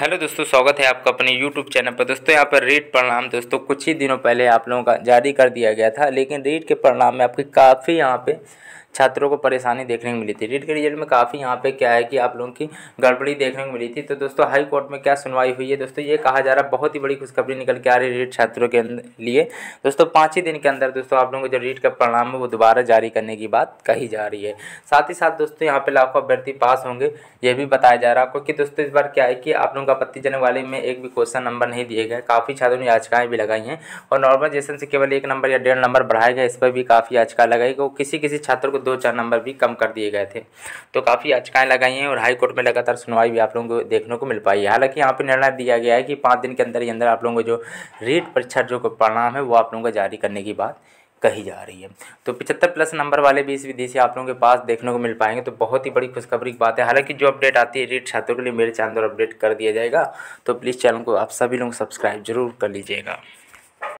hello दोस्तों स्वागत है आपका अपने यूट्यूब चैनल पर दोस्तों यहाँ पर रेट परिणाम दोस्तों कुछ ही दिनों पहले आप लोगों का जारी कर दिया गया था लेकिन रेट के परिणाम में आपकी काफ़ी यहाँ पे छात्रों को परेशानी देखने को मिली थी रीट के रिजल्ट में काफ़ी यहाँ पे क्या है कि आप लोगों की गड़बड़ी देखने को मिली थी तो दोस्तों हाई कोर्ट में क्या सुनवाई हुई है दोस्तों ये कहा जा रहा है बहुत ही बड़ी खुशखबरी निकल के आ रही है रीट छात्रों के लिए दोस्तों पाँच ही दिन के अंदर दोस्तों आप लोगों को जो रीट का परिणाम है वो दोबारा जारी करने की बात कही जा रही है साथ ही साथ दोस्तों यहाँ पर लाखों अभ्यर्थी पास होंगे ये भी बताया जा रहा है आपको कि दोस्तों इस बार क्या है कि आप लोगों का आपत्तिजनक वाले में एक भी क्वेश्चन नंबर नहीं दिए गए काफ़ी छात्रों ने याचिकाएँ भी लगाई हैं और नॉर्मल जैसे से केवल एक नंबर या डेढ़ नंबर बढ़ाए गए इस पर भी काफ़ी याचिका लगाई गई किसी किसी छात्र को दो चार नंबर भी कम कर दिए गए थे तो काफ़ी अचकाएँ लगाई हैं और हाई कोर्ट में लगातार सुनवाई भी आप लोगों को देखने को मिल पाई है हालांकि यहाँ पर निर्णय दिया गया है कि पाँच दिन के अंदर ही अंदर आप लोगों को जो रीट परीक्षा जो परिणाम है वो आप लोगों को जारी करने की बात कही जा रही है तो पिछहत्तर प्लस नंबर वाले भी इस विधि से आप लोगों के पास देखने को मिल पाएंगे तो बहुत ही बड़ी खुशखबरी की बात है हालांकि जो अपडेट आती है रीट छात्रों के लिए मेरे चैनल पर अपडेट कर दिया जाएगा तो प्लीज़ चैनल को आप सभी लोग सब्सक्राइब जरूर कर लीजिएगा